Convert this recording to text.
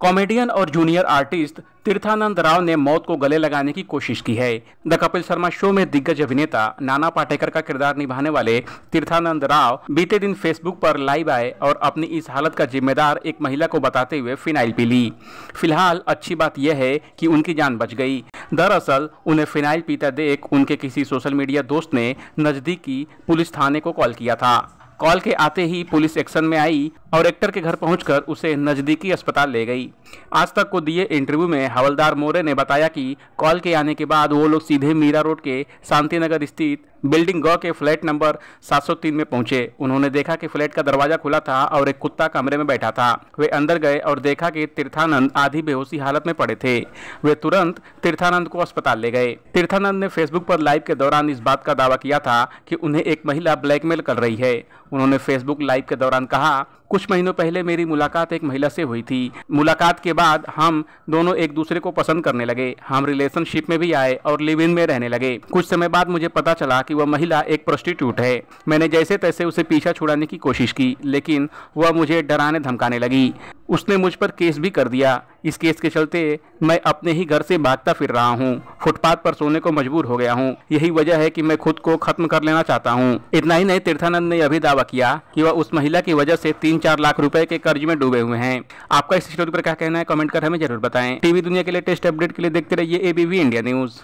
comedian और junior artist Tirthanand Rao ने मौत को गले लगाने की कोशिश की है द कपिल शर्मा शो में दिग्गज अभिनेता नाना पाटेकर का किरदार निभाने वाले तीर्थानंद राव बीते दिन फेसबुक पर लाइव आए और अपनी इस हालत का जिम्मेदार एक महिला को बताते हुए फिनाइल पी ली फिलहाल अच्छी बात यह है कि उनकी जान बच गई दरअसल उन्हें फिनाइल पीता देख उनके किसी सोशल मीडिया दोस्त ने नज़दीकी पुलिस थाने को कॉल किया था कॉल के आते ही पुलिस एक्शन में आई और एक्टर के घर पहुंचकर उसे नज़दीकी अस्पताल ले गई आज तक को दिए इंटरव्यू में हवलदार मोरे ने बताया कि कॉल के आने के बाद वो लोग सीधे मीरा रोड के शांतिनगर स्थित बिल्डिंग ग के फ्लैट नंबर 703 में पहुंचे उन्होंने देखा कि फ्लैट का दरवाजा खुला था और एक कुत्ता कमरे में बैठा था वे अंदर गए और देखा कि तीर्थानंद आधी बेहोशी हालत में पड़े थे वे तुरंत तीर्थानंद को अस्पताल ले गए तीर्थानंद ने फेसबुक पर लाइव के दौरान इस बात का दावा किया था कि उन्हें एक महिला ब्लैकमेल कर रही है उन्होंने फेसबुक लाइव के दौरान कहा कुछ महीनों पहले मेरी मुलाकात एक महिला से हुई थी मुलाकात के बाद हम दोनों एक दूसरे को पसंद करने लगे हम रिलेशनशिप में भी आए और लिव इन में रहने लगे कुछ समय बाद मुझे पता चला कि वह महिला एक प्रोस्टिट्यूट है मैंने जैसे तैसे उसे पीछा छुड़ाने की कोशिश की लेकिन वह मुझे डराने धमकाने लगी उसने मुझ पर केस भी कर दिया इस केस के चलते मैं अपने ही घर से भागता फिर रहा हूँ फुटपाथ पर सोने को मजबूर हो गया हूँ यही वजह है कि मैं खुद को खत्म कर लेना चाहता हूँ इतना ही नहीं तीर्थानंद ने यह भी दावा किया कि वह उस महिला की वजह से तीन तीन चार लाख रुपए के कर्ज में डूबे हुए हैं आपका इस स्टोरी पर क्या कहना है कमेंट कर हमें जरूर बताएं टीवी दुनिया के लेटेस्ट अपडेट के लिए देखते रहिए एबीवी इंडिया न्यूज